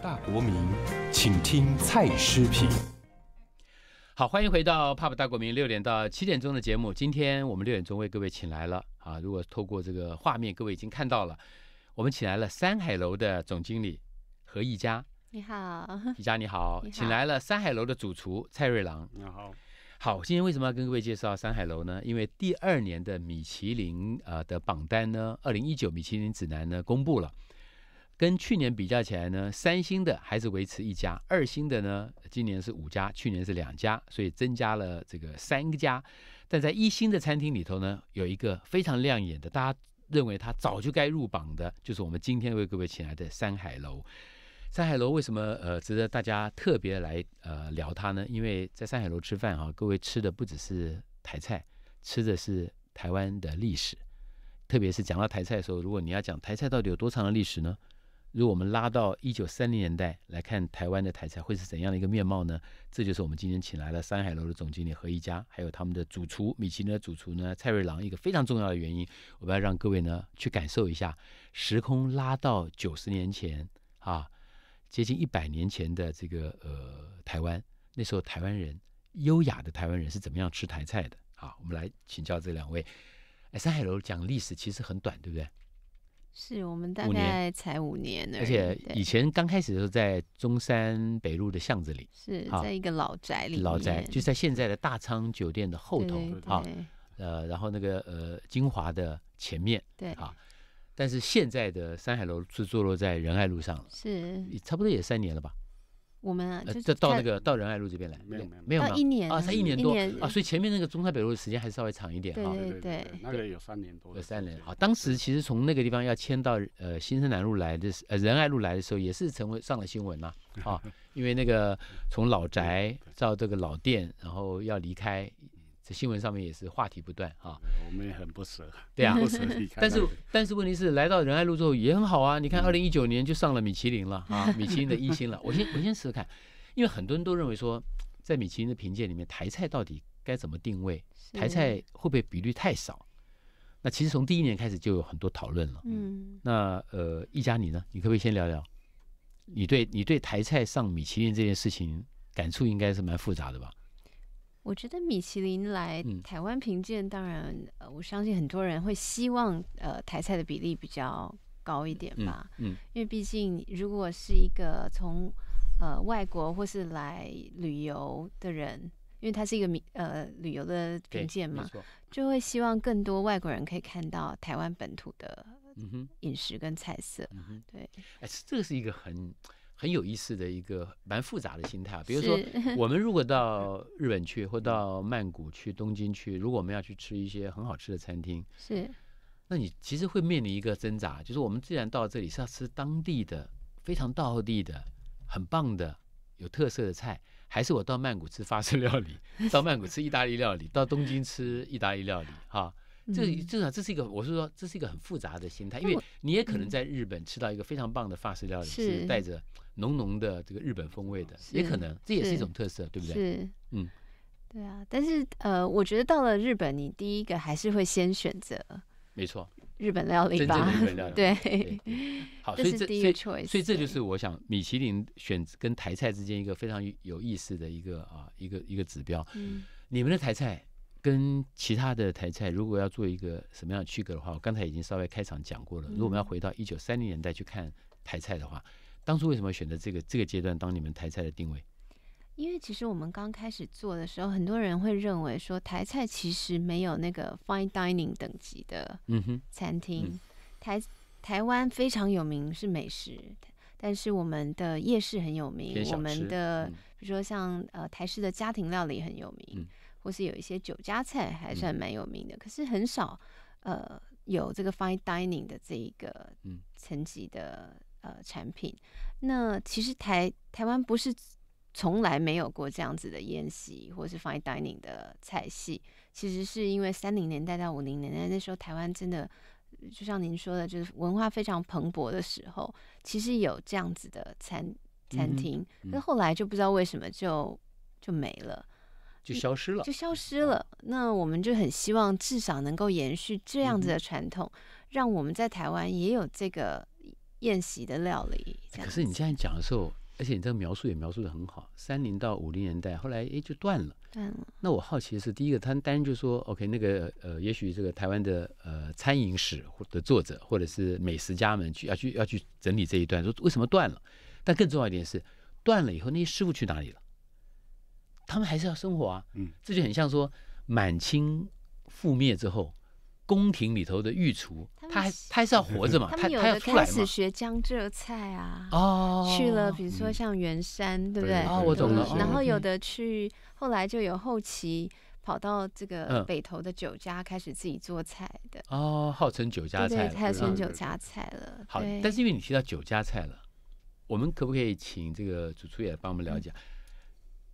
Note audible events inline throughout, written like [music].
大国民，请听蔡诗品。好，欢迎回到《Pub 大国民》六点到七点钟的节目。今天我们六点钟为各位请来了啊，如果透过这个画面，各位已经看到了，我们请来了山海楼的总经理何一家。你好，一家你好，请来了山海楼的主厨蔡瑞郎。你好。好，今天为什么要跟各位介绍山海楼呢？因为第二年的米其林呃的榜单呢，二零一九米其林指南呢公布了。跟去年比较起来呢，三星的还是维持一家，二星的呢，今年是五家，去年是两家，所以增加了这个三家。但在一星的餐厅里头呢，有一个非常亮眼的，大家认为他早就该入榜的，就是我们今天为各位请来的山海楼。山海楼为什么呃值得大家特别来呃聊它呢？因为在山海楼吃饭啊，各位吃的不只是台菜，吃的是台湾的历史。特别是讲到台菜的时候，如果你要讲台菜到底有多长的历史呢？如果我们拉到一九三零年代来看台湾的台菜会是怎样的一个面貌呢？这就是我们今天请来了山海楼的总经理何一家，还有他们的主厨米其呢主厨呢蔡瑞郎。一个非常重要的原因，我们要让各位呢去感受一下时空拉到九十年前啊，接近一百年前的这个呃台湾，那时候台湾人优雅的台湾人是怎么样吃台菜的啊？我们来请教这两位。哎，山海楼讲历史其实很短，对不对？是我们大概才五年，而且以前刚开始的时候在中山北路的巷子里，是在一个老宅里，老宅就在现在的大昌酒店的后头啊，呃，然后那个呃金华的前面，对啊，但是现在的山海楼是坐落在仁爱路上了，是差不多也三年了吧。我们啊，就到那个到仁爱路这边来，没有没有，到一年啊才一年多啊，所以前面那个中山北路的时间还稍微长一点哈。对对对，那个有三年多，有三年好，当时其实从那个地方要迁到呃新生南路来的是，仁爱路来的时候也是成为上了新闻呐啊，[laughs] 因为那个从老宅到这个老店，然后要离开。这新闻上面也是话题不断啊，我们也很不舍，对啊，不舍。但是但是问题是，来到仁爱路之后也很好啊。你看，二零一九年就上了米其林了啊，米其林的一星了。我先我先试试看，因为很多人都认为说，在米其林的评鉴里面，台菜到底该怎么定位？台菜会不会比率太少？那其实从第一年开始就有很多讨论了。嗯，那呃，一家你呢？你可不可以先聊聊，你对你对台菜上米其林这件事情感触应该是蛮复杂的吧？我觉得米其林来台湾评鉴，当然，呃，我相信很多人会希望，呃，台菜的比例比较高一点吧，嗯，因为毕竟如果是一个从呃外国或是来旅游的人，因为他是一个米呃旅游的评鉴嘛，就会希望更多外国人可以看到台湾本土的饮食跟菜色，嗯对，哎，这个是一个很。很有意思的一个蛮复杂的心态啊，比如说我们如果到 [laughs] 日本去，或到曼谷去、东京去，如果我们要去吃一些很好吃的餐厅，是，那你其实会面临一个挣扎，就是我们既然到这里是要吃当地的、非常道地的、很棒的、有特色的菜，还是我到曼谷吃法式料理，到曼谷吃意大利料理，到东京吃意大利料理，哈？这至少这是一个，我是说，这是一个很复杂的心态，因为你也可能在日本吃到一个非常棒的法式料理，是带着浓浓的这个日本风味的，也可能，这也是一种特色，对不对？是，嗯，对啊。但是呃，我觉得到了日本，你第一个还是会先选择，没错，日本料理吧，对。[laughs] 好，所以这所以所以这就是我想米其林选跟台菜之间一个非常有意思的一个啊一个一个指标。嗯，你们的台菜。跟其他的台菜，如果要做一个什么样的区隔的话，我刚才已经稍微开场讲过了。如果我们要回到一九三零年代去看台菜的话，当初为什么选择这个这个阶段当你们台菜的定位？因为其实我们刚开始做的时候，很多人会认为说台菜其实没有那个 fine dining 等级的餐厅。台台湾非常有名是美食，但是我们的夜市很有名，我们的比如说像呃台式的家庭料理很有名。或是有一些酒家菜还算蛮有名的，可是很少，呃，有这个 fine dining 的这一个层级的呃产品。那其实台台湾不是从来没有过这样子的宴席，或是 fine dining 的菜系。其实是因为三零年代到五零年代，那时候台湾真的就像您说的，就是文化非常蓬勃的时候，其实有这样子的餐餐厅，但后来就不知道为什么就就没了。就消失了，就消失了。那我们就很希望至少能够延续这样子的传统，让我们在台湾也有这个宴席的料理。可是你现在讲的时候，而且你这个描述也描述的很好，三零到五零年代，后来哎就断了。断了。那我好奇的是，第一个，他当然就说，OK，那个呃，也许这个台湾的呃餐饮史的作者或者是美食家们去要去要去整理这一段，说为什么断了。但更重要一点是，断了以后那些师傅去哪里了？他们还是要生活啊，这就很像说满清覆灭之后，宫廷里头的御厨，他还他还是要活着嘛，[laughs] 他他要出来嘛。开始学江浙菜啊，去了比如说像袁山，对不对？啊，我懂了。然后有的去，后来就有后期跑到这个北头的酒家，开始自己做菜的。哦，号称酒家菜。对，还酒家菜了。好，但是因为你提到酒家菜了，我们可不可以请这个主厨也帮我们了解？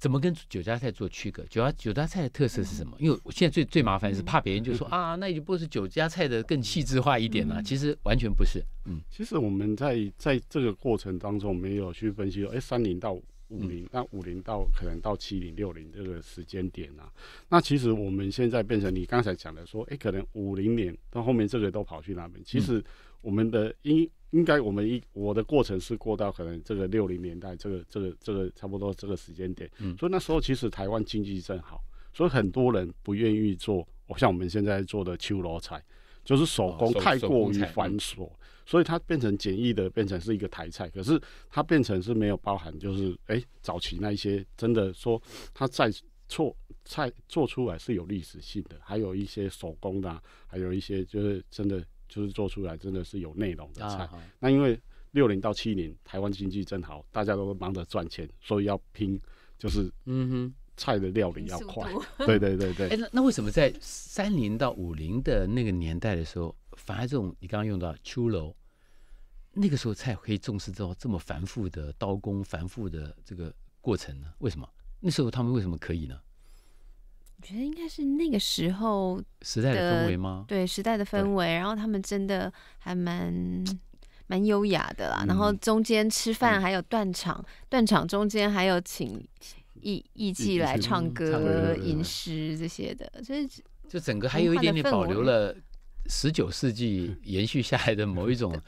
怎么跟酒家菜做区隔？酒家酒家菜的特色是什么？因为我现在最最麻烦是怕别人就说 [laughs] 啊，那你就不是酒家菜的更细致化一点啦。其实完全不是。嗯，其实我们在在这个过程当中，没有去分析。说，哎，三零到五零，那五零到可能到七零六零这个时间点啊，那其实我们现在变成你刚才讲的说，哎，可能五零年到后面这个都跑去那边。其实我们的因应该我们一我的过程是过到可能这个六零年代，这个这个这个差不多这个时间点，所以那时候其实台湾经济正好，所以很多人不愿意做，我像我们现在做的秋罗菜，就是手工太过于繁琐，所以它变成简易的，变成是一个台菜，可是它变成是没有包含，就是哎早期那一些真的说它在做菜做出来是有历史性的，还有一些手工的，还有一些就是真的。就是做出来真的是有内容的菜。那因为六零到七零台湾经济正好，大家都忙着赚钱，所以要拼就是嗯哼菜的料理要快。对对对对。哎，那那为什么在三零到五零的那个年代的时候，反而这种你刚刚用到秋楼，那个时候菜可以重视到这么繁复的刀工、繁复的这个过程呢？为什么那时候他们为什么可以呢？觉得应该是那个时候时代的氛围吗？对，时代的氛围。然后他们真的还蛮蛮优雅的啦。然后中间吃饭，还有断场，断场中间还有请艺艺伎来唱歌、吟诗这些的。所以就整个还有一点点保留了十九世纪延续下来的某一种。[laughs]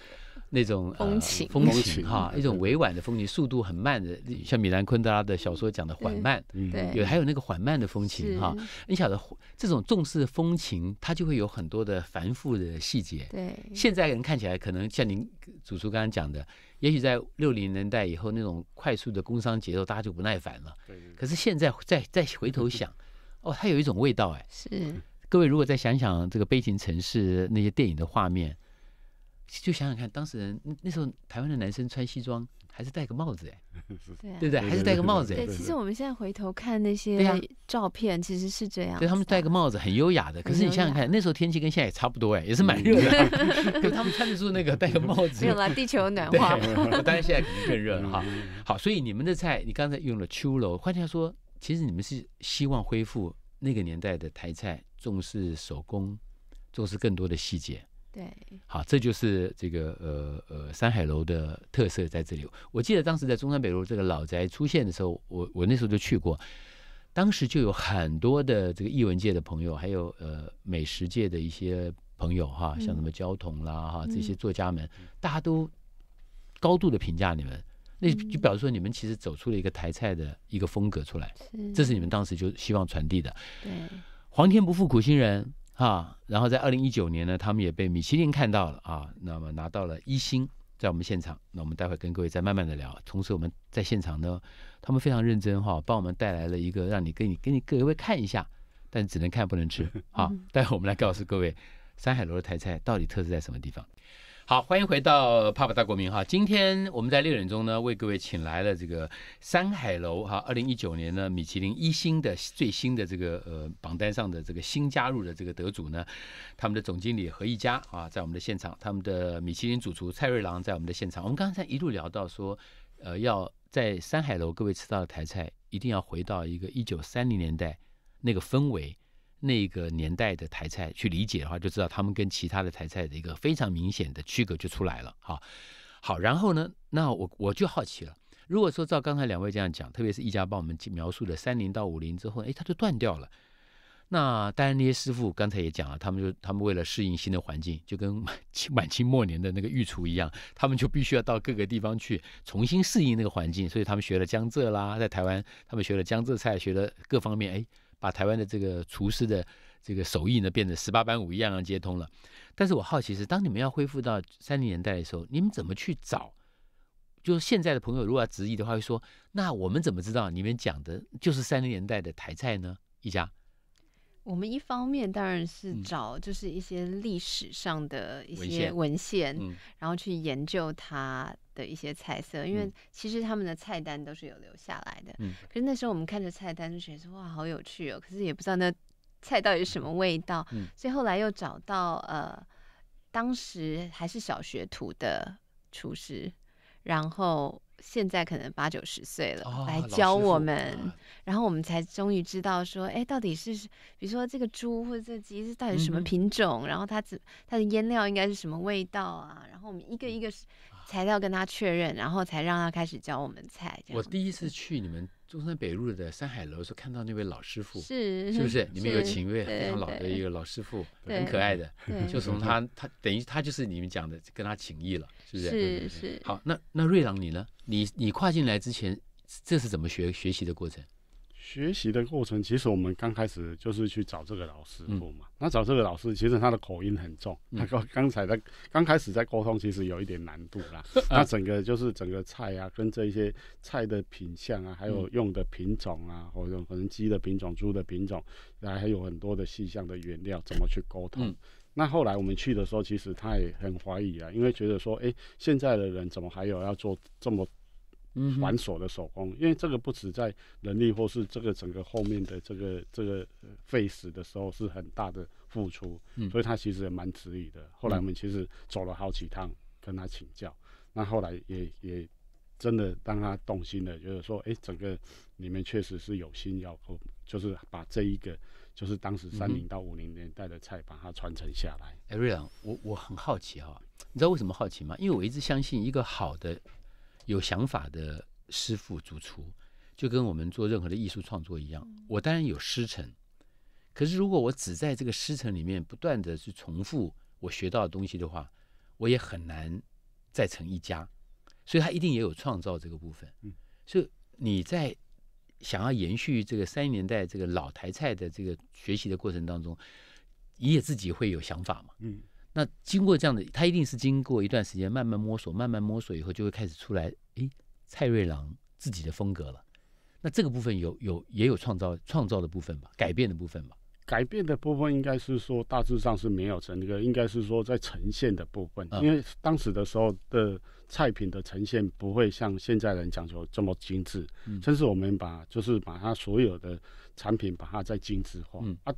那种风情，风情哈，一种委婉的风情，速度很慢的，像米兰昆德拉的小说讲的缓慢，对，有还有那个缓慢的风情哈。你晓得，这种重视风情，它就会有很多的繁复的细节。对，现在人看起来可能像您主厨刚刚讲的，也许在六零年代以后那种快速的工商节奏，大家就不耐烦了。对。可是现在再再回头想，[laughs] 哦，它有一种味道哎。是。各位如果再想想这个悲情城市那些电影的画面。就想想看，当时人那时候台湾的男生穿西装还是戴个帽子哎，[laughs] 对不对？还是戴个帽子哎。对，其实我们现在回头看那些照片，其实是这样。对，他们戴个帽子很优雅的。可是你想想看，那时候天气跟现在也差不多哎，也是蛮热的。对 [laughs] [laughs] 他们穿得住那个戴个帽子。有啦，地球暖化。当然现在肯定更热了哈。好，所以你们的菜，你刚才用了秋楼，换句话说，其实你们是希望恢复那个年代的台菜，重视手工，重视更多的细节。对，好，这就是这个呃呃山海楼的特色在这里。我记得当时在中山北路这个老宅出现的时候，我我那时候就去过，当时就有很多的这个艺文界的朋友，还有呃美食界的一些朋友哈，像什么焦桐啦哈这些作家们，大家都高度的评价你们，那就表示说你们其实走出了一个台菜的一个风格出来，是这是你们当时就希望传递的。对，皇天不负苦心人。啊，然后在二零一九年呢，他们也被米其林看到了啊，那么拿到了一星，在我们现场，那我们待会跟各位再慢慢的聊。同时我们在现场呢，他们非常认真哈，帮我们带来了一个让你给你给你各位看一下，但只能看不能吃啊。待会我们来告诉各位，山海楼的台菜到底特色在什么地方。好，欢迎回到《爸爸大国民》哈。今天我们在六点钟呢，为各位请来了这个山海楼哈。二零一九年呢，米其林一星的最新的这个呃榜单上的这个新加入的这个得主呢，他们的总经理何一佳啊，在我们的现场；他们的米其林主厨蔡瑞郎在我们的现场。我们刚才一路聊到说，呃，要在山海楼各位吃到的台菜，一定要回到一个一九三零年代那个氛围。那个年代的台菜去理解的话，就知道他们跟其他的台菜的一个非常明显的区隔就出来了。好，好，然后呢，那我我就好奇了，如果说照刚才两位这样讲，特别是一家帮我们描述的三零到五零之后，哎，它就断掉了。那当然，那些师傅刚才也讲了，他们就他们为了适应新的环境，就跟 [laughs] 满清末年的那个御厨一样，他们就必须要到各个地方去重新适应那个环境，所以他们学了江浙啦，在台湾他们学了江浙菜，学了各方面，哎。把台湾的这个厨师的这个手艺呢，变成十八般武艺样样皆通了。但是我好奇是，当你们要恢复到三零年代的时候，你们怎么去找？就是现在的朋友如果要质疑的话，会说：那我们怎么知道你们讲的就是三零年代的台菜呢？一家。我们一方面当然是找，就是一些历史上的一些文献，然后去研究它的一些菜色，因为其实他们的菜单都是有留下来的。可是那时候我们看着菜单就觉得哇，好有趣哦，可是也不知道那菜到底是什么味道，所以后来又找到呃，当时还是小学徒的厨师。然后现在可能八九十岁了，来教我们，然后我们才终于知道说，哎，到底是比如说这个猪或者这鸡是到底什么品种，然后它怎它的腌料应该是什么味道啊？然后我们一个一个材料跟他确认，然后才让他开始教我们菜。我第一次去你们中山北路的山海楼时候，看到那位老师傅，是是不是？你们有请位非常老的一个老师傅，很可爱的，就从他他等于他就是你们讲的跟他请益了，是不是？是是。好，那那瑞朗你呢？你你跨进来之前，这是怎么学学习的过程？学习的过程，其实我们刚开始就是去找这个老师傅嘛。那找这个老师，其实他的口音很重，他刚刚才在刚开始在沟通，其实有一点难度啦。[laughs] 那整个就是整个菜啊，跟这些菜的品相啊，还有用的品种啊，或者可能鸡的品种、猪的品种，后还有很多的细项的原料怎么去沟通。那后来我们去的时候，其实他也很怀疑啊，因为觉得说，哎，现在的人怎么还有要做这么。繁琐的手工，因为这个不止在人力或是这个整个后面的这个这个费时的时候是很大的付出，嗯，所以他其实也蛮迟疑的。后来我们其实走了好几趟跟他请教，那后来也也真的让他动心了，就是说，哎，整个你们确实是有心要，就是把这一个就是当时三零到五零年代的菜把它传承下来。哎，瑞啊，我我很好奇哈，你知道为什么好奇吗？因为我一直相信一个好的。有想法的师傅主厨，就跟我们做任何的艺术创作一样。我当然有师承，可是如果我只在这个师承里面不断的去重复我学到的东西的话，我也很难再成一家。所以他一定也有创造这个部分。所以你在想要延续这个三十年代这个老台菜的这个学习的过程当中，你也自己会有想法嘛？嗯。那经过这样的，他一定是经过一段时间慢慢摸索，慢慢摸索以后，就会开始出来。哎，蔡瑞郎自己的风格了。那这个部分有有也有创造创造的部分吧，改变的部分吧。改变的部分应该是说，大致上是没有成那个，应该是说在呈现的部分。因为当时的时候的菜品的呈现不会像现在人讲究这么精致，甚至我们把就是把它所有的产品把它再精致化。嗯、啊，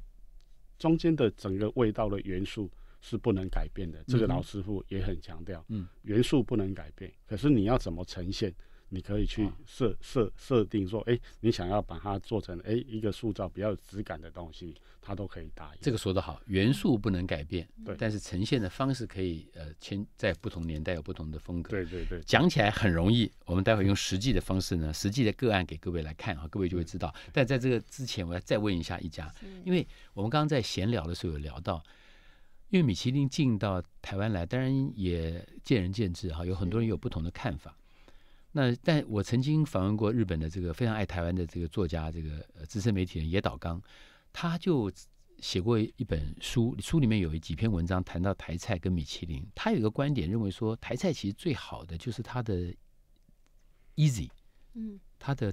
中间的整个味道的元素。是不能改变的。这个老师傅也很强调，嗯，元素不能改变。可是你要怎么呈现，你可以去设设设定说，哎，你想要把它做成哎一个塑造比较有质感的东西，他都可以答应。这个说的好，元素不能改变，对。但是呈现的方式可以呃，签在不同年代有不同的风格。对对对。讲起来很容易，我们待会用实际的方式呢，实际的个案给各位来看啊，各位就会知道。但在这个之前，我要再问一下一家，因为我们刚刚在闲聊的时候有聊到。因为米其林进到台湾来，当然也见仁见智哈，有很多人有不同的看法。那但我曾经访问过日本的这个非常爱台湾的这个作家，这个资深媒体人野岛刚，他就写过一本书，书里面有几篇文章谈到台菜跟米其林。他有一个观点，认为说台菜其实最好的就是它的 easy，嗯，它的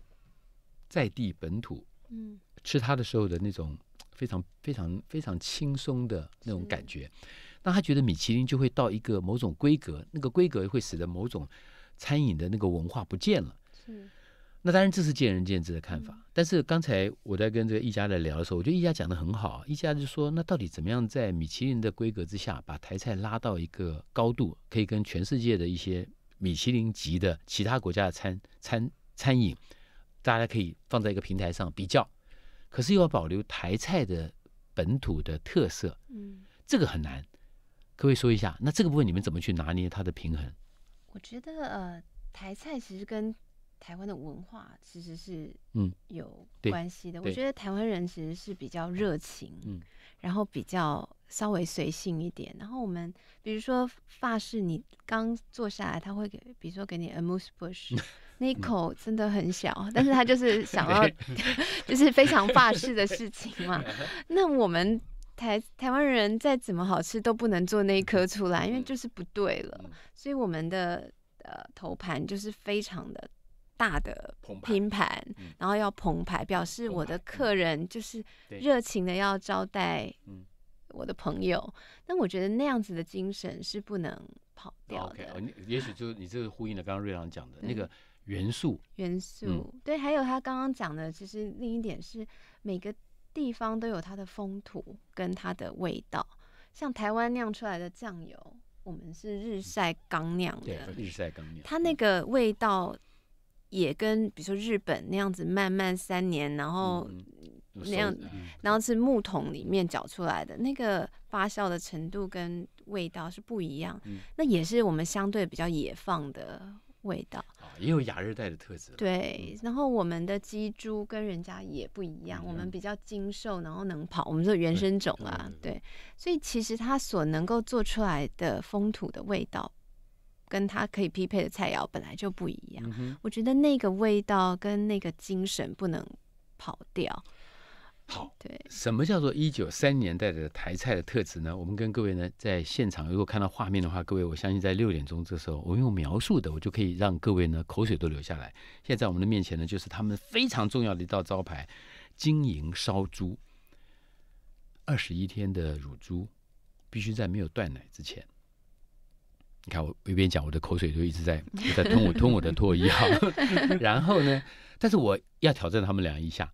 在地本土，嗯，吃它的时候的那种。非常非常非常轻松的那种感觉，那他觉得米其林就会到一个某种规格，那个规格会使得某种餐饮的那个文化不见了。是，那当然这是见仁见智的看法。但是刚才我在跟这个一家在聊的时候，我觉得一家讲的很好。一家就说，那到底怎么样在米其林的规格之下，把台菜拉到一个高度，可以跟全世界的一些米其林级的其他国家的餐餐餐饮，大家可以放在一个平台上比较。可是又要保留台菜的本土的特色，嗯，这个很难。各位说一下，那这个部分你们怎么去拿捏它的平衡？我觉得呃，台菜其实跟台湾的文化其实是嗯有关系的。我觉得台湾人其实是比较热情，嗯，然后比较稍微随性一点。然后我们比如说法式，你刚坐下来，他会给，比如说给你 a m o s e b u s [laughs] h 那一口真的很小，但是他就是想要，[laughs] 就是非常发式的事情嘛。那我们台台湾人再怎么好吃都不能做那一颗出来，因为就是不对了。所以我们的呃头盘就是非常的大的拼盘，然后要捧牌，表示我的客人就是热情的要招待我的朋友。那我觉得那样子的精神是不能跑掉。OK，也许就是你这个呼应了刚刚瑞郎讲的那个。元素，元素，对，还有他刚刚讲的，其实另一点是，每个地方都有它的风土跟它的味道。像台湾酿出来的酱油，我们是日晒刚酿的，对，日晒刚酿，它那个味道也跟，比如说日本那样子慢慢三年，然后那样，然后是木桶里面搅出来的那个发酵的程度跟味道是不一样。那也是我们相对比较野放的。味道也有亚热带的特质。对，然后我们的鸡猪跟人家也不一样，我们比较精瘦，然后能跑。我们是原生种啊，对。所以其实它所能够做出来的风土的味道，跟它可以匹配的菜肴本来就不一样。我觉得那个味道跟那个精神不能跑掉。好，对，什么叫做一九三年代的台菜的特质呢？我们跟各位呢在现场，如果看到画面的话，各位，我相信在六点钟这时候，我用描述的，我就可以让各位呢口水都流下来。现在在我们的面前呢，就是他们非常重要的一道招牌——金银烧猪。二十一天的乳猪，必须在没有断奶之前。你看我一边讲，我的口水都一直在 [laughs] 在吞我吞我的唾液。[laughs] 然后呢，但是我要挑战他们俩一下。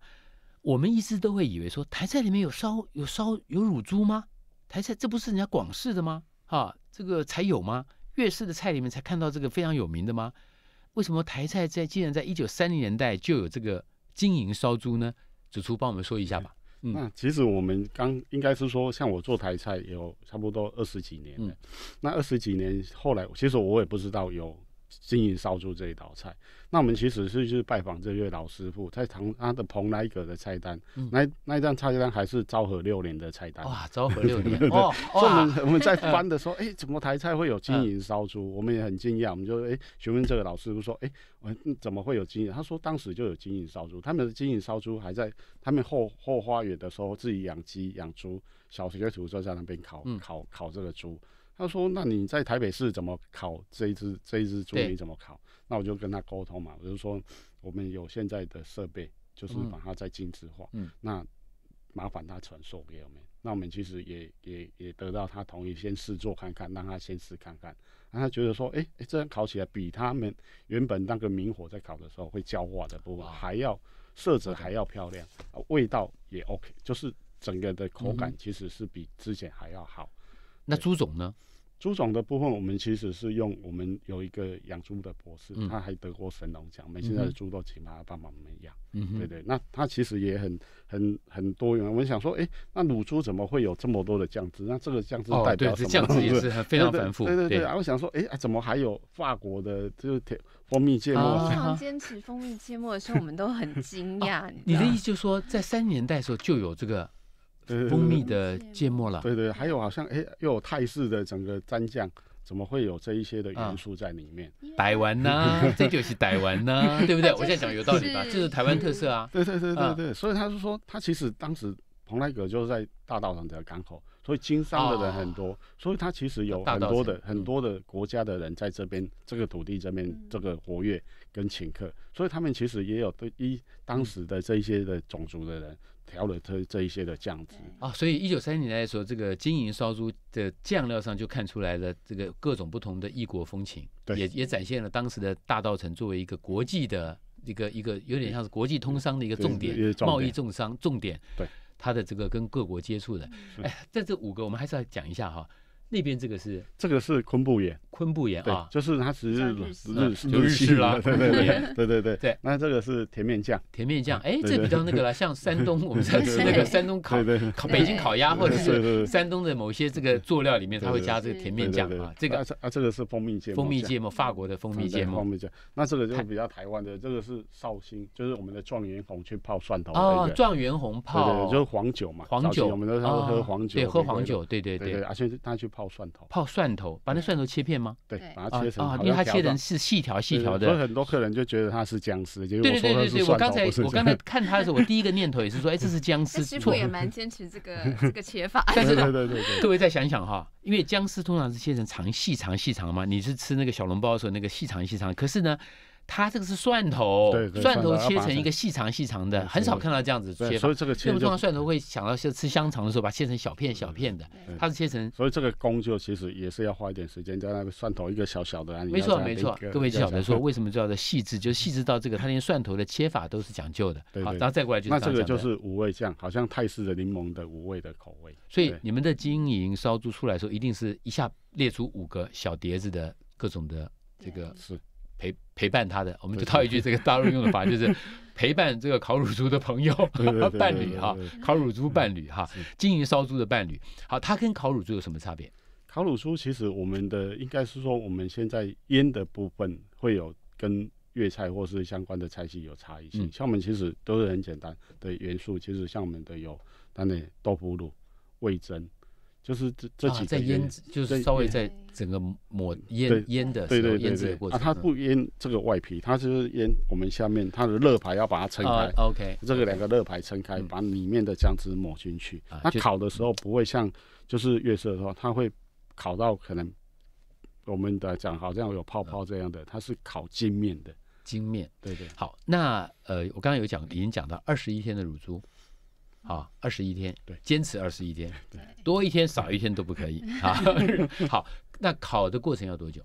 我们一直都会以为说台菜里面有烧有烧有乳猪吗？台菜这不是人家广式的吗？哈，这个才有吗？粤式的菜里面才看到这个非常有名的吗？为什么台菜在竟然在一九三零年代就有这个金银烧猪呢？主厨帮我们说一下吧。那其实我们刚应该是说，像我做台菜有差不多二十几年了。那二十几年后来，其实我也不知道有。金银烧猪这一道菜，那我们其实是去拜访这位老师傅，在唐他的蓬莱阁的菜单，那那一张菜单还是昭和六年的菜单。哇，昭和六年，哦，所以我们我们在翻的时候，哎，[laughs] 怎么台菜会有金银烧猪？我们也很惊讶，我们就哎询问这个老师傅说，哎，我怎么会有金银？他说当时就有金银烧猪，他们的金银烧猪还在他们后后花园的时候自己养鸡养猪，小的时候在那边烤烤烤这个猪。他说：“那你在台北市怎么烤这一只这一只猪？你怎么烤？那我就跟他沟通嘛，我就说我们有现在的设备，就是把它再精致化。嗯，那麻烦他传授给我们。那我们其实也也也得到他同意，先试做看看，让他先试看看，让他觉得说，哎哎，这样烤起来比他们原本那个明火在烤的时候会焦化的部分还要色泽还要漂亮，味道也 OK，就是整个的口感其实是比之前还要好。那朱总呢？”猪种的部分，我们其实是用我们有一个养猪的博士，他还得过神农奖。我们现在的猪都请他帮忙我们养，对对。那他其实也很很很多元。我们想说，哎，那卤猪怎么会有这么多的酱汁？那这个酱汁代表什么？哦，对，酱汁也是非常丰富。对对对，然后想说，哎，啊，怎么还有法国的就是甜蜂蜜芥末？常 [laughs] 坚持蜂蜜芥末的时候，我们都很惊讶。你的意思就是说，在三年代的时候就有这个？蜂蜜的芥末了，对对，还有好像哎，又有泰式的整个蘸酱，怎么会有这一些的元素在里面？台湾呢，[laughs] 这就是台湾呢，对不对？[laughs] 我现在讲有道理吧，就是台湾特色啊，对对对对对，所以他是说，他其实当时蓬莱阁就是在大道上的港口。所以经商的人很多，所以他其实有很多的很多的国家的人在这边这个土地这边这个活跃跟请客，所以他们其实也有对一当时的这一些的种族的人调了这这一些的酱汁啊。所以一九三零年代的时候，这个金银烧猪的酱料上就看出来了这个各种不同的异国风情，也也展现了当时的大稻城作为一个国际的一个一个有点像是国际通商的一个重点贸易重商重点。对。他的这个跟各国接触的，哎，在这五个，我们还是要讲一下哈。那边这个是这个是昆布盐，昆布盐啊，就是它是日日日式啦，对对对对对对。那这个是甜面酱，甜面酱，哎，这比较那个了，[laughs] 像山东我们在吃那个山东烤烤北京烤鸭或者是山东的某些这个佐料里面，它会加这个甜面酱啊。这个啊这个是蜂蜜芥末，蜂蜜芥末，法国的蜂蜜芥末。蜂蜜芥末。那这个就比较台湾的，这个是绍兴，就是我们的状元红去泡蒜头。哦，状元红泡，对，就是黄酒嘛，黄酒，我们都喝喝黄酒，对，喝黄酒，对对对。而且他去泡。泡蒜头，泡蒜头，把那蒜头切片吗？对，把它切成，因为它切成是细条细条的。所以很多客人就觉得它是僵尸，对对对对对，我刚才我刚才看他的时候，我第一个念头也是说，哎，这是尸。其师傅也蛮坚持这个这个切法。但是，对对对对，各位再想想哈，因为僵尸通常是切成长细长细长嘛，你是吃那个小笼包的时候那个细长细长，可是呢。它这个是蒜头，蒜头切成一个细长细长的，很少看到这样子切。所以这个切就蒜头会想到是吃香肠的时候，把切成小片小片的。它是切成。所以这个工就其实也是要花一点时间，在那个蒜头一个小小的。没错没错，各位晓得说，为什么叫做细致？就细致到这个，它连蒜头的切法都是讲究的。好，然后再过来就是。那这个就是五味酱，好像泰式的柠檬的五味的口味。所以你们的经营烧猪出来的时候，一定是一下列出五个小碟子的各种的这个。是。陪陪伴他的，我们就套一句这个大陆用的法，就是 [laughs] 陪伴这个烤乳猪的朋友 [laughs] 伴侣哈，烤乳猪伴侣哈，经营烧猪的伴侣。好，它跟烤乳猪有什么差别？烤乳猪其实我们的应该是说，我们现在腌的部分会有跟粤菜或是相关的菜系有差异性。像我们其实都是很简单的元素，其实像我们的有它的豆腐乳、味增。就是这这几个在腌制，就是稍微在整个抹腌腌的，对对腌制的过程。它不腌这个外皮，它就是腌我们下面它的热排，要把它撑开。OK，这个两个热排撑开，把里面的姜汁抹进去。它烤的时候不会像就是月色的时候，它会烤到可能我们的讲好像有泡泡这样的，它是烤金面的。金面，对对。好，那呃，我刚刚有讲已经讲到二十一天的乳猪。好，二十一天，对，坚持二十一天，对，多一天少一天都不可以 [laughs] 啊。[laughs] 好，那烤的过程要多久？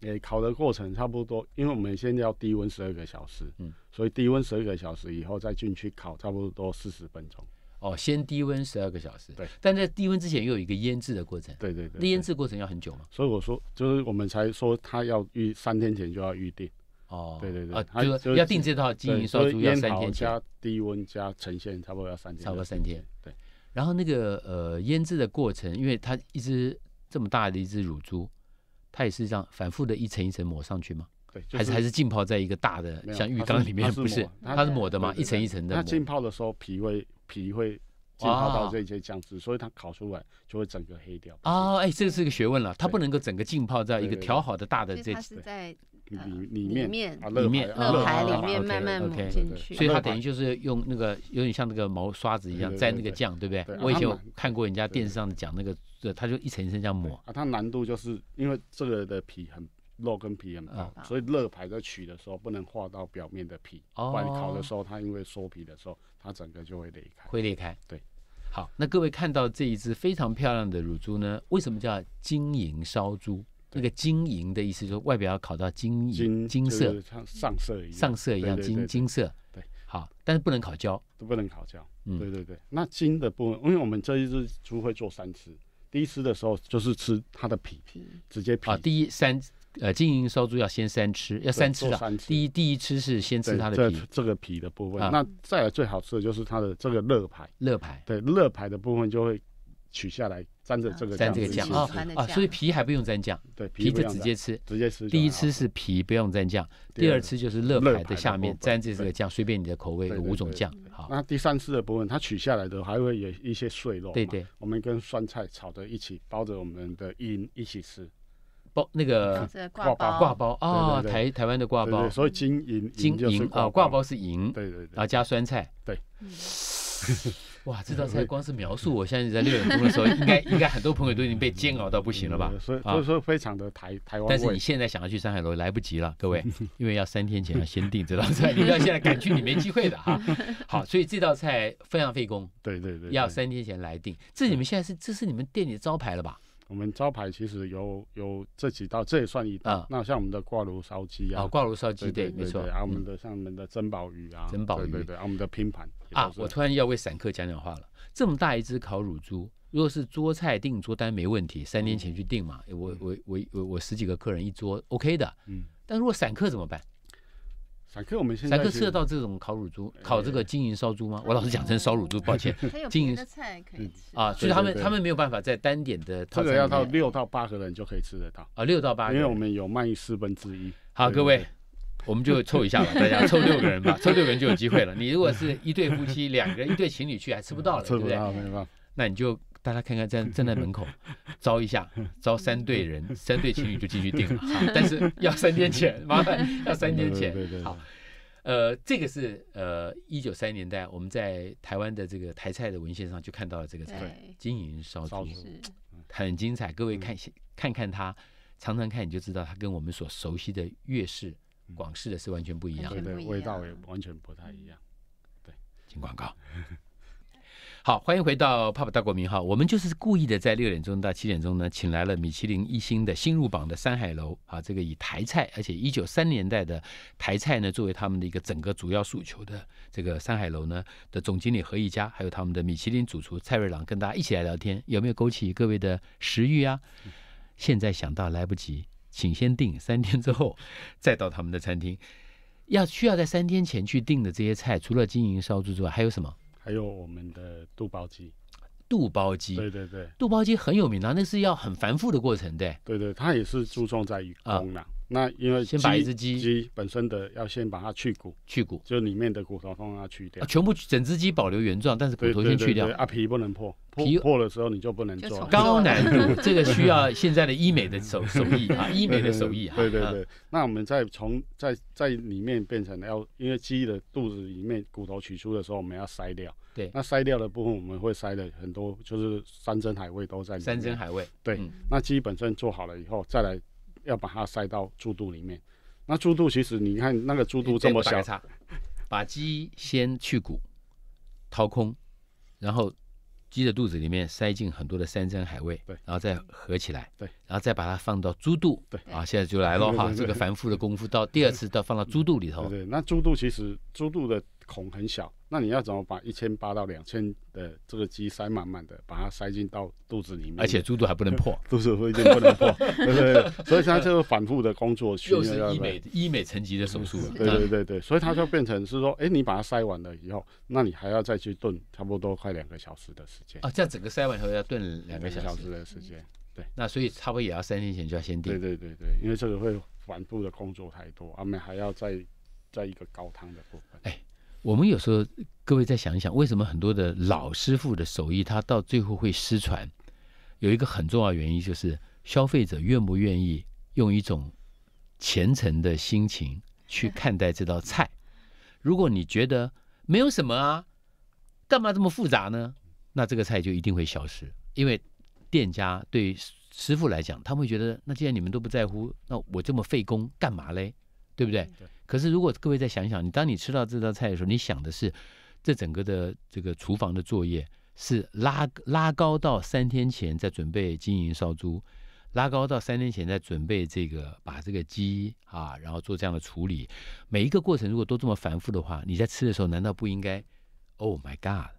诶，烤的过程差不多，因为我们现在要低温十二个小时，嗯，所以低温十二个小时以后再进去烤，差不多四十分钟。哦，先低温十二个小时，对，但在低温之前又有一个腌制的过程，对对对，那腌制过程要很久嘛？所以我说，就是我们才说他要预三天前就要预定。哦，对对对，啊，就是要定这套金银双猪要三天，加低温加呈现，差不多要三天，差不多三天。对，然后那个呃腌制的过程，因为它一只这么大的一只乳猪，它也是这样反复的一层一层抹上去吗？对，还是还是浸泡在一个大的像浴缸里面？不是，它是抹的嘛，一层一层的。它浸泡的时候皮会皮会浸泡到这些酱汁，所以它烤出来就会整个黑掉。啊，哎，这个是个学问了，它不能够整个浸泡在一个调好的大的这。里里面里面乐牌里面慢慢抹进去，所以它等于就是用那个有点像那个毛刷子一样沾那个酱，对不对？我以前看过人家电视上讲那个，呃，他就一层一层这样抹啊。它难度就是因为这个的皮很肉跟皮很薄，所以乐牌在取的时候不能画到表面的皮。不然烤的时候它因为缩皮的时候，它整个就会裂开。会裂开，对。好，那各位看到这一只非常漂亮的乳猪呢？为什么叫金银烧猪？那个金银的意思，就是外表要烤到金银金色像上色，一样，上色一样金金色。对，好，但是不能烤焦，都不能烤焦。嗯，对对对。那金的部分，因为我们这一只猪会做三吃，第一吃的时候就是吃它的皮，皮直接皮。啊，第一三呃，金银烧猪要先三吃，要三吃的。三吃。第一第一吃是先吃它的皮，这个皮的部分。那再有最好吃的就是它的这个肋排，肋排。对，肋排的部分就会。取下来沾着这个沾这个酱啊啊，所以皮还不用沾酱，对，皮就直接吃，直接吃。第一吃是皮，不用沾酱；第二吃就是乐牌的下面沾着这个酱，随便你的口味有五种酱。好，那第三次的部分，它取下来的还会有一些碎肉。对对，我们跟酸菜炒的一起，包着我们的银一起吃，包那个挂包挂包啊，台台湾的挂包，所以金银金银啊，挂包是银，对对对，然后加酸菜，对。[laughs] 哇，这道菜光是描述，我现在在六点钟的时候，应该 [laughs] 应该很多朋友都已经被煎熬到不行了吧？所以所以说非常的台台湾但是你现在想要去山海楼来不及了，各位，[laughs] 因为要三天前要先订这道菜，你要现在赶去你没机会的哈。好，所以这道菜非常费工，对对对，要三天前来订。这你们现在是这是你们店里的招牌了吧？我们招牌其实有有这几道，这也算一道。那像我们的挂炉烧鸡啊，挂炉烧鸡对，没错。啊，我们的像我们的珍宝鱼啊，珍宝鱼对对。啊，我们的拼盘啊，我突然要为散客讲讲话了。这么大一只烤乳猪，如果是桌菜订桌单没问题，三天前去订嘛，我我我我我十几个客人一桌 OK 的。嗯。但如果散客怎么办？莱克吃得到这种烤乳猪，烤这个金银烧猪吗？我老是讲成烧乳猪，抱歉。金银的菜可以吃啊，所以他们他们没有办法在单点的。这个要到六到八个人就可以吃得到啊，六到八。因为我们有卖四分之一。好，各位，我们就凑一下吧，大家凑六个人吧，[laughs] 凑六个人就有机会了。你如果是一对夫妻，两个人，一对情侣去，还吃不到，对不对？那你就。大家看看，站站在门口，[laughs] 招一下，招三对人，[laughs] 三对情侣就继续订了。[laughs] 但是要三天前，麻烦要三天前。对对好，呃，这个是呃一九三年代，我们在台湾的这个台菜的文献上就看到了这个菜，金银烧猪，很精彩。各位看，看看它，常常看你就知道它跟我们所熟悉的粤式、广式的是完全不一样的，味道也完全不太一样。对，请广告。好，欢迎回到《爸爸大国民哈，我们就是故意的，在六点钟到七点钟呢，请来了米其林一星的新入榜的山海楼啊，这个以台菜，而且一九三年代的台菜呢，作为他们的一个整个主要诉求的这个山海楼呢的总经理何一家，还有他们的米其林主厨蔡瑞朗，跟大家一起来聊天，有没有勾起各位的食欲啊？现在想到来不及，请先定，三天之后再到他们的餐厅。要需要在三天前去订的这些菜，除了金银烧猪之外，还有什么？还有我们的肚包鸡，肚包鸡，对对对，肚包鸡很有名啊，那是要很繁复的过程，对对对，它也是注重在于功能。那因为先把一只鸡鸡本身的要先把它去骨，去骨，就里面的骨头通它去掉，全部整只鸡保留原状，但是骨头先去掉。啊，皮不能破，皮破的时候你就不能做。高难度，[laughs] 这个需要现在的医美的手手艺啊，医美的手艺。对对对，那我们再从在在里面变成要，因为鸡的肚子里面骨头取出的时候，我们要筛掉。对，那筛掉的部分我们会筛的很多，就是山珍海味都在里面。山珍海味，对，那鸡本身做好了以后再来。要把它塞到猪肚里面，那猪肚其实你看那个猪肚这么小，把鸡先去骨掏空，然后鸡的肚子里面塞进很多的山珍海味，对，然后再合起来，对，然后再把它放到猪肚，对，啊，现在就来了哈，这个繁复的功夫到第二次到放到猪肚里头，对，那猪肚其实猪肚的孔很小。那你要怎么把一千八到两千的这个鸡塞满满的，把它塞进到肚子里面？而且猪肚还不能破，[laughs] 肚子不一定不能破。[laughs] 对对对。所以它这个反复的工作，又是 [laughs] 医美医美层级的手术对对对对，所以它就变成是说，哎，你把它塞完了以后，那你还要再去炖，差不多快两个小时的时间。啊，这样整个塞完以后要炖两个小时的时间。对，那所以差不多也要三天前就要先定。对对对对，因为这个会反复的工作太多，后面还要再再一个高汤的部分。哎。我们有时候，各位再想一想，为什么很多的老师傅的手艺，他到最后会失传？有一个很重要原因，就是消费者愿不愿意用一种虔诚的心情去看待这道菜。如果你觉得没有什么啊，干嘛这么复杂呢？那这个菜就一定会消失，因为店家对师傅来讲，他会觉得，那既然你们都不在乎，那我这么费工干嘛嘞？对不对？可是，如果各位再想想，你当你吃到这道菜的时候，你想的是，这整个的这个厨房的作业是拉拉高到三天前在准备金银烧猪，拉高到三天前在准备这个把这个鸡啊，然后做这样的处理，每一个过程如果都这么繁复的话，你在吃的时候难道不应该？Oh my god！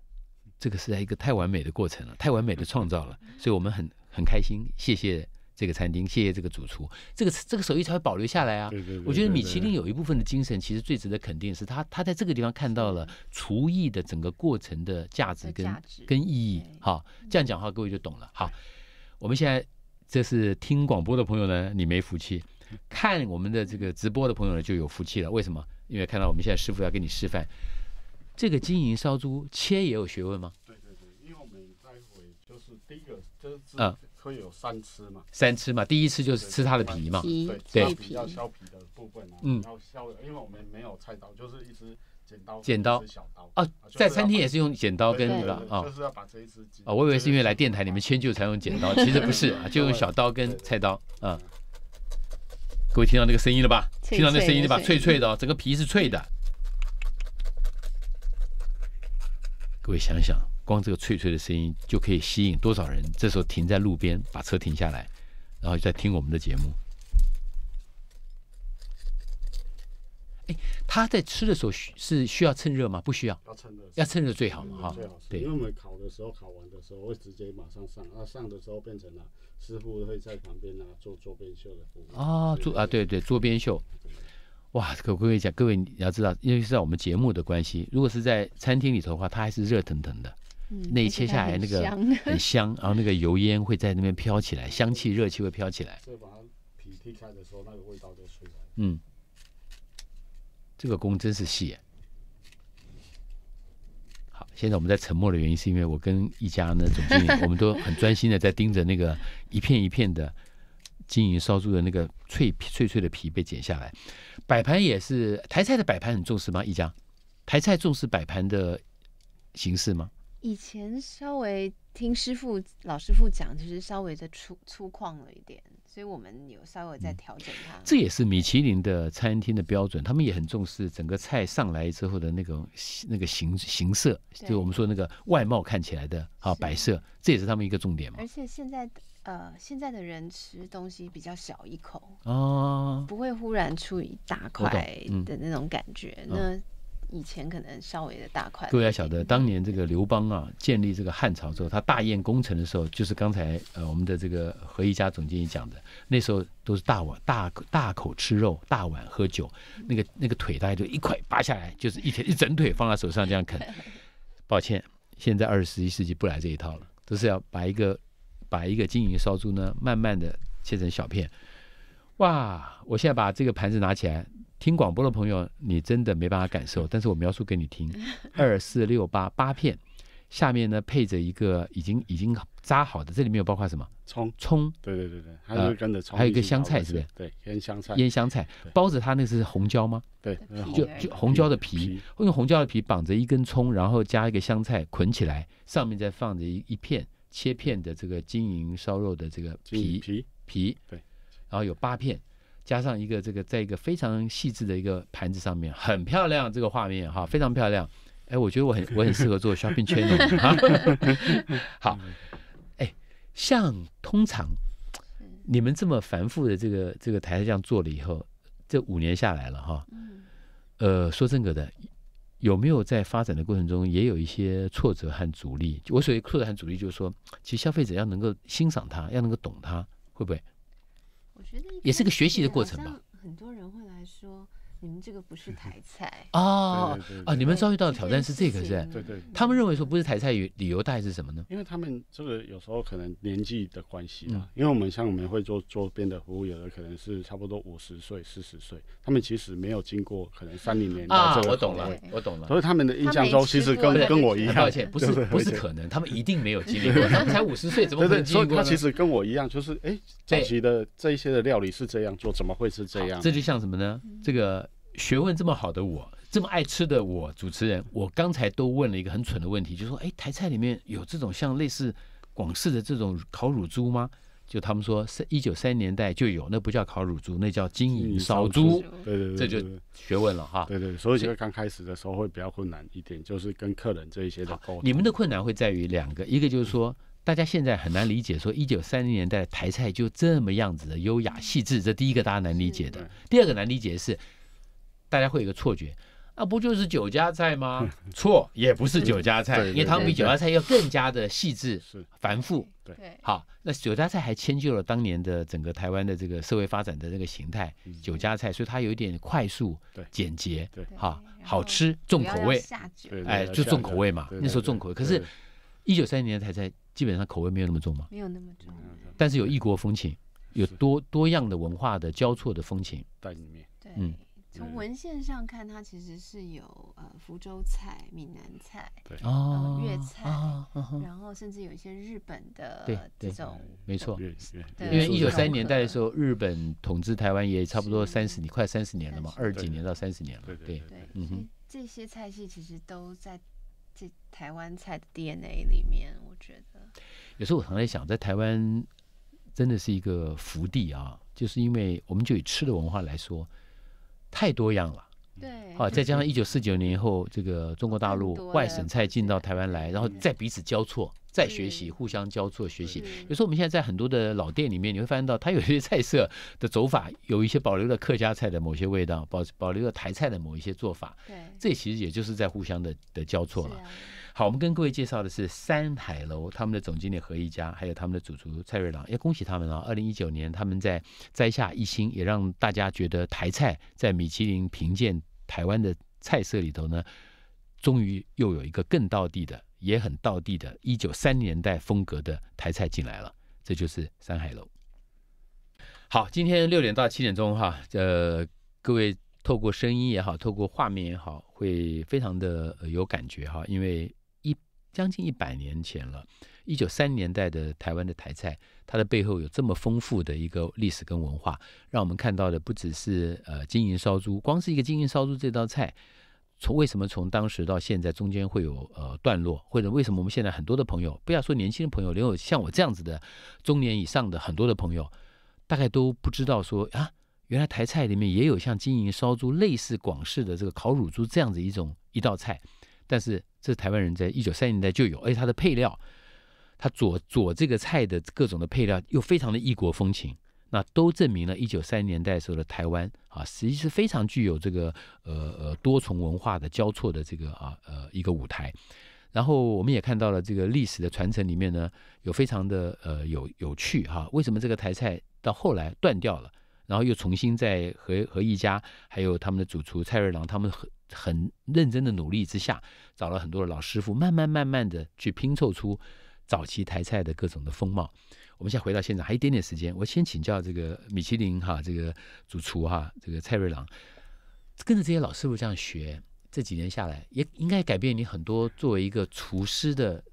这个是在一个太完美的过程了，太完美的创造了，所以我们很很开心，谢谢。这个餐厅，谢谢这个主厨，这个这个手艺才会保留下来啊！对对对，我觉得米其林有一部分的精神，其实最值得肯定是他他在这个地方看到了厨艺的整个过程的价值跟跟意义。好，这样讲话各位就懂了。好，我们现在这是听广播的朋友呢，你没福气；看我们的这个直播的朋友呢，就有福气了。为什么？因为看到我们现在师傅要给你示范这个金银烧猪切也有学问吗？对对对，因为我们待会就是第一个这嗯。会有三吃嘛？三吃嘛，第一次就是吃它的皮嘛，对，菜皮要削皮的部分啊，嗯，要削的，因为我们没有菜刀，就是一只剪刀，剪刀小刀啊，在餐厅也是用剪刀跟那个啊，就是要把这一只啊，我以为是因为来电台你们迁就才用剪刀，其实不是啊，[laughs] 就用小刀跟菜刀嗯。各位听到那个声音了吧？听到那声音了吧？脆脆的，整个皮是脆的。各位想想。光这个脆脆的声音就可以吸引多少人？这时候停在路边，把车停下来，然后再听我们的节目。哎，他在吃的时候是需要趁热吗？不需要，要趁热，要趁热最好嘛，哈。对，因为我们烤的时候，烤完的时候会直接马上上。啊，上的时候变成了师傅会在旁边啊做桌边秀的服务。啊，桌啊，对对，桌边秀。哇，可不可以讲，各位你要知道，因为是在我们节目的关系，如果是在餐厅里头的话，它还是热腾腾的。那切下来那个很 [laughs] 香，然后那个油烟会在那边飘起来，香气、热气会飘起来。所以把皮切开的时候，那个味道就出来。嗯，这个工真是细哎。好，现在我们在沉默的原因是因为我跟一家呢，总经理，[laughs] 我们都很专心的在盯着那个一片一片的金银烧猪的那个脆脆脆的皮被剪下来。摆盘也是台菜的摆盘很重视吗？一家台菜重视摆盘的形式吗？以前稍微听师傅老师傅讲，就是稍微的粗粗犷了一点，所以我们有稍微再调整它。这也是米其林的餐厅的标准，他们也很重视整个菜上来之后的那种那个形形色，就我们说那个外貌看起来的啊摆设，这也是他们一个重点嘛。而且现在呃，现在的人吃东西比较小一口哦，不会忽然出一大块的那种感觉。那以前可能稍微的大块，各位要晓得，当年这个刘邦啊，建立这个汉朝之后，他大宴功臣的时候，就是刚才呃我们的这个何一家总经理讲的，那时候都是大碗大口大口吃肉，大碗喝酒，[laughs] 那个那个腿大家就一块拔下来，就是一天一整腿放在手上这样啃。抱歉，现在二十一世纪不来这一套了，都是要把一个把一个金银烧猪呢，慢慢的切成小片。哇，我现在把这个盘子拿起来。听广播的朋友，你真的没办法感受，[laughs] 但是我描述给你听：二四六八八片，下面呢配着一个已经已经扎好的，这里面有包括什么？葱葱，对对对对，还有跟着葱，还有一个香菜，是不是？对，腌香菜，腌香菜包子，它那是红椒吗？对，就就红椒的皮，用红椒的皮绑着一根葱，然后加一个香菜捆起来，上面再放着一一片切片的这个金银烧肉的这个皮皮皮，对，然后有八片。加上一个这个，在一个非常细致的一个盘子上面，很漂亮，这个画面哈，非常漂亮。哎，我觉得我很我很适合做 shopping c h a 圈的。好，哎，像通常你们这么繁复的这个这个台这样做了以后，这五年下来了哈。呃，说真格的，有没有在发展的过程中也有一些挫折和阻力？我所谓挫折和阻力，就是说，其实消费者要能够欣赏它，要能够懂它，会不会？我觉得也是个学习的过程吧。很多人会来说。你们这个不是台菜哦哦，你们遭遇到的挑战是这个，是对对。他们认为说不是台菜，理理由大概是什么呢？因为他们这个有时候可能年纪的关系啦。因为我们像我们会做做边的服务，有的可能是差不多五十岁、四十岁，他们其实没有经过可能三、四年。啊，我懂了，我懂了。所以他们的印象中其实跟跟我一样。抱歉，不是不是可能，他们一定没有经历过。他们才五十岁，怎么会有经历过？其实跟我一样，就是哎，早期的这一些的料理是这样做，怎么会是这样？这就像什么呢？这个。学问这么好的我，这么爱吃的我，主持人，我刚才都问了一个很蠢的问题，就说：哎，台菜里面有这种像类似广式的这种烤乳猪吗？就他们说，三一九三年代就有，那不叫烤乳猪，那叫金银烧猪，对对对，这就学问了哈。对对，所以这刚开始的时候会比较困难一点，就是跟客人这一些的沟通。你们的困难会在于两个，一个就是说，大家现在很难理解，说一九三零年代台菜就这么样子的优雅细致，这第一个大家难理解的；第二个难理解是。大家会有一个错觉，那不就是酒家菜吗？错，也不是酒家菜，因为他们比酒家菜要更加的细致、繁复。对，好，那酒家菜还迁就了当年的整个台湾的这个社会发展的这个形态。酒家菜，所以它有一点快速、简洁。好，吃，重口味，哎，就重口味嘛。那时候重口味，可是一九三零年的台菜基本上口味没有那么重嘛，没有那么重，但是有异国风情，有多多样的文化的交错的风情在里面。嗯。从文献上看，它其实是有呃福州菜、闽南菜，对，然后粤菜，然后甚至有一些日本的这种，没错，因为一九三年代的时候，日本统治台湾也差不多三十年，快三十年了嘛，二十几年到三十年了，对对，嗯哼，这些菜系其实都在这台湾菜的 DNA 里面，我觉得。有时候我常在想，在台湾真的是一个福地啊，就是因为我们就以吃的文化来说。太多样了，对，好，再加上一九四九年后，这个中国大陆外省菜进到台湾来，然后再彼此交错，再学习，互相交错学习。比如说，我们现在在很多的老店里面，你会发现到它有些菜色的走法，有一些保留了客家菜的某些味道，保保留了台菜的某一些做法。对，这其实也就是在互相的的交错了。好，我们跟各位介绍的是山海楼，他们的总经理何一家，还有他们的主厨蔡瑞朗，要恭喜他们啊！二零一九年他们在摘下一星，也让大家觉得台菜在米其林评鉴台湾的菜色里头呢，终于又有一个更到地的、也很到地的，一九三年代风格的台菜进来了。这就是山海楼。好，今天六点到七点钟哈，呃，各位透过声音也好，透过画面也好，会非常的有感觉哈，因为。将近一百年前了，一九三年代的台湾的台菜，它的背后有这么丰富的一个历史跟文化，让我们看到的不只是呃金银烧猪，光是一个金银烧猪这道菜，从为什么从当时到现在中间会有呃段落，或者为什么我们现在很多的朋友，不要说年轻的朋友，连有像我这样子的中年以上的很多的朋友，大概都不知道说啊，原来台菜里面也有像金银烧猪类似广式的这个烤乳猪这样子一种一道菜，但是。是台湾人在一九三十年代就有，而且它的配料，它左左这个菜的各种的配料又非常的异国风情，那都证明了一九三十年代时候的台湾啊，实际是非常具有这个呃呃多重文化的交错的这个啊呃一个舞台。然后我们也看到了这个历史的传承里面呢，有非常的呃有有趣哈。为什么这个台菜到后来断掉了，然后又重新在何何一家还有他们的主厨蔡瑞郎他们和。很认真的努力之下，找了很多的老师傅，慢慢慢慢的去拼凑出早期台菜的各种的风貌。我们现在回到现场，还一点点时间，我先请教这个米其林哈，这个主厨哈，这个蔡瑞朗，跟着这些老师傅这样学，这几年下来，也应该改变你很多作为一个厨师的。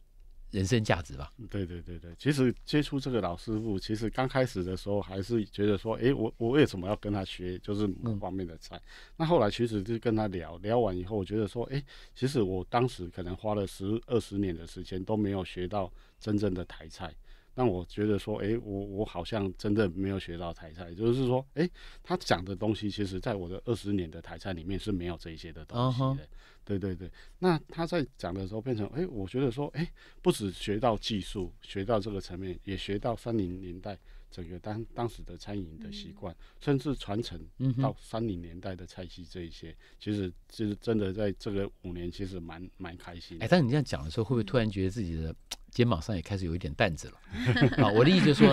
人生价值吧。对对对对，其实接触这个老师傅，其实刚开始的时候还是觉得说，哎，我我为什么要跟他学，就是某方面的菜。那后来其实就跟他聊聊完以后，我觉得说，哎，其实我当时可能花了十二十年的时间都没有学到真正的台菜。但我觉得说，哎，我我好像真的没有学到台菜，就是说，哎，他讲的东西，其实在我的二十年的台菜里面是没有这些的东西的。对对对，那他在讲的时候变成，哎，我觉得说，哎，不止学到技术，学到这个层面，也学到三零年代这个当当时的餐饮的习惯，甚至传承到三零年代的菜系这一些，其实其实真的在这个五年，其实蛮蛮开心。哎，但是你这样讲的时候，会不会突然觉得自己的肩膀上也开始有一点担子了？[laughs] 啊，我的意思是说，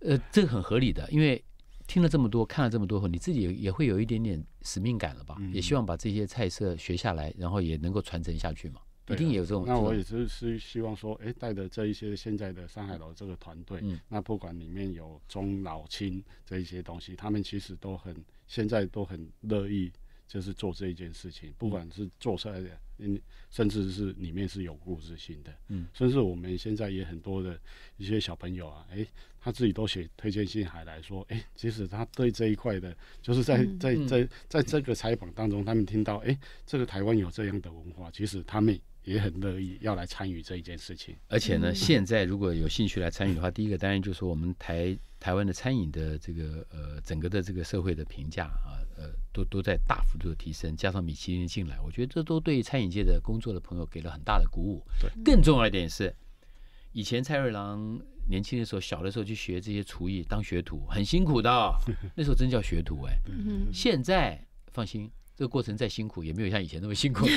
呃，这个很合理的，因为。听了这么多，看了这么多后，你自己也会有一点点使命感了吧？也希望把这些菜色学下来，然后也能够传承下去嘛。一定有这种。那我也就是希望说，哎，带着这一些现在的上海楼这个团队，那不管里面有中老青这一些东西，他们其实都很现在都很乐意，就是做这一件事情，不管是做出来的。嗯，甚至是里面是有故事性的，嗯，甚至我们现在也很多的一些小朋友啊，哎，他自己都写推荐信还来说，哎，其实他对这一块的，就是在在在在这个采访当中，他们听到，哎，这个台湾有这样的文化，其实他们也很乐意要来参与这一件事情。而且呢，现在如果有兴趣来参与的话，第一个当然就是我们台台湾的餐饮的这个呃整个的这个社会的评价啊。呃，都都在大幅度的提升，加上米其林进来，我觉得这都对餐饮界的工作的朋友给了很大的鼓舞。对，更重要一点是，以前蔡瑞郎年轻的时候，小的时候去学这些厨艺当学徒，很辛苦的，[laughs] 那时候真叫学徒哎。现在放心。这个过程再辛苦也没有像以前那么辛苦。[laughs] [laughs]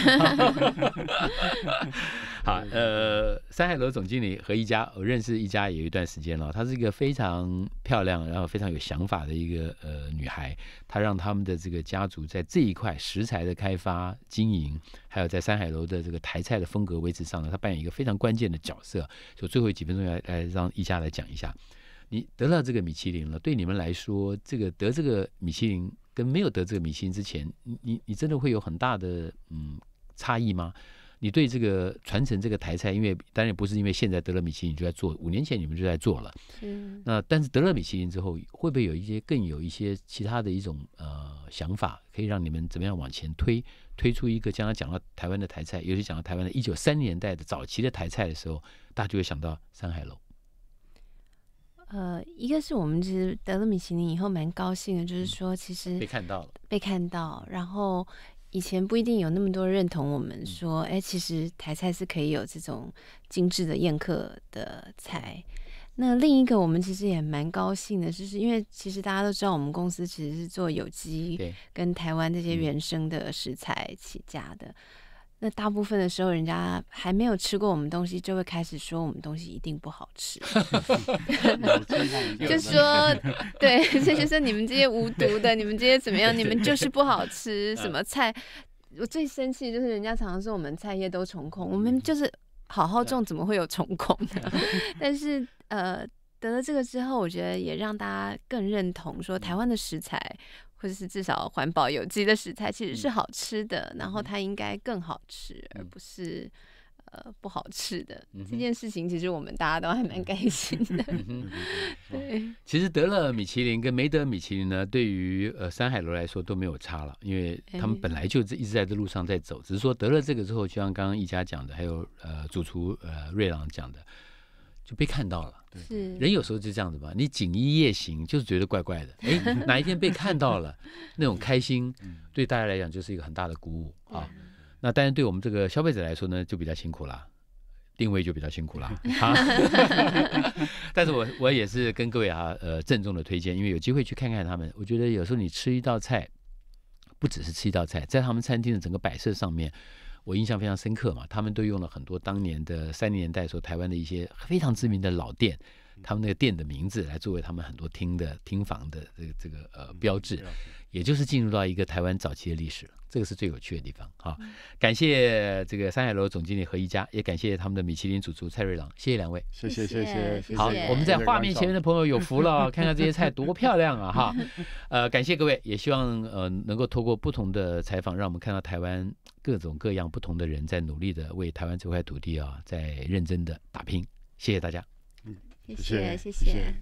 好，呃，山海楼总经理和一家，我认识一家有一段时间了，她是一个非常漂亮，然后非常有想法的一个呃女孩。她让他们的这个家族在这一块食材的开发、经营，还有在山海楼的这个台菜的风格维持上呢，她扮演一个非常关键的角色。就最后几分钟来来让一家来讲一下，你得到这个米其林了，对你们来说，这个得这个米其林。跟没有得这个米其林之前，你你你真的会有很大的嗯差异吗？你对这个传承这个台菜，因为当然不是因为现在得了米其林就在做，五年前你们就在做了。嗯。那但是得了米其林之后，会不会有一些更有一些其他的一种呃想法，可以让你们怎么样往前推，推出一个？将来讲到台湾的台菜，尤其讲到台湾的一九三年代的早期的台菜的时候，大家就会想到山海楼。呃，一个是我们其实得了米其林以后蛮高兴的，就是说其实被看到了，被看到，然后以前不一定有那么多认同我们说，哎，其实台菜是可以有这种精致的宴客的菜。那另一个我们其实也蛮高兴的，就是因为其实大家都知道我们公司其实是做有机跟台湾这些原生的食材起家的。那大部分的时候，人家还没有吃过我们东西，就会开始说我们东西一定不好吃，[laughs] 就说对，这就是你们这些无毒的，你们这些怎么样，你们就是不好吃什么菜。我最生气就是人家常常说我们菜叶都虫孔，我们就是好好种，怎么会有虫孔呢？[laughs] 但是呃，得了这个之后，我觉得也让大家更认同说台湾的食材。或者是至少环保有机的食材其实是好吃的，然后它应该更好吃，而不是呃不好吃的这件事情，其实我们大家都还蛮开心的。[laughs] 对，其实得了米其林跟没得米其林呢，对于呃山海楼来说都没有差了，因为他们本来就一直在这路上在走，只是说得了这个之后，就像刚刚一家讲的，还有呃主厨呃瑞朗讲的。被看到了，是人有时候就这样子吧。你锦衣夜行就是觉得怪怪的，哎，[laughs] 哪一天被看到了，[laughs] 那种开心，对大家来讲就是一个很大的鼓舞啊。那当然，对我们这个消费者来说呢，就比较辛苦啦。定位就比较辛苦了啊。[laughs] 但是我我也是跟各位啊，呃，郑重的推荐，因为有机会去看看他们。我觉得有时候你吃一道菜，不只是吃一道菜，在他们餐厅的整个摆设上面。我印象非常深刻嘛，他们都用了很多当年的三十年代时候台湾的一些非常知名的老店，他们那个店的名字来作为他们很多厅的厅房的这个这个呃标志，也就是进入到一个台湾早期的历史，这个是最有趣的地方啊！感谢这个山海楼总经理何一佳，也感谢他们的米其林主厨蔡瑞朗，谢谢两位，谢谢谢谢。好，我们在画面前面的朋友有福了，[laughs] 看看这些菜多漂亮啊哈！呃，感谢各位，也希望呃能够透过不同的采访，让我们看到台湾。各种各样不同的人在努力的为台湾这块土地啊，在认真的打拼。谢谢大家，谢谢，谢谢。